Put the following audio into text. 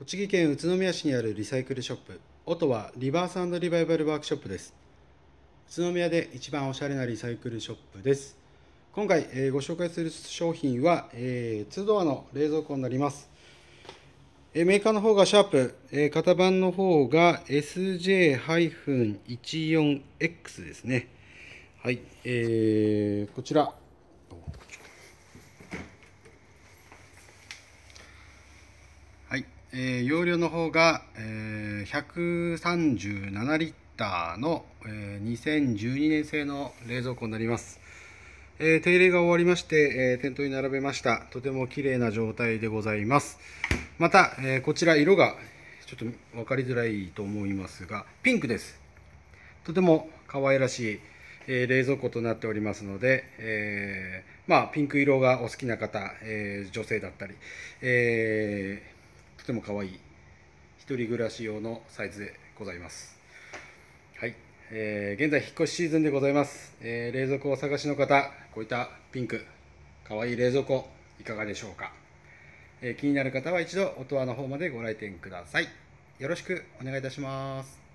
栃木県宇都宮市にあるリサイクルショップ音はリバースリバイバルワークショップです宇都宮で一番おしゃれなリサイクルショップです今回、えー、ご紹介する商品は、えー、2ドアの冷蔵庫になります、えー、メーカーの方がシャープ、えー、型番の方が SJ-14X ですねはい、えー、こちらえー、容量の方が、えー、137リッターの、えー、2012年製の冷蔵庫になります、えー、手入れが終わりまして、えー、店頭に並べましたとても綺麗な状態でございますまた、えー、こちら色がちょっと分かりづらいと思いますがピンクですとても可愛らしい、えー、冷蔵庫となっておりますので、えー、まあピンク色がお好きな方、えー、女性だったり、えーても可愛い一人暮らし用のサイズでございますはい、えー、現在引っ越しシーズンでございます、えー、冷蔵庫をお探しの方こういったピンク可愛い冷蔵庫いかがでしょうか、えー、気になる方は一度音羽の方までご来店くださいよろしくお願いいたします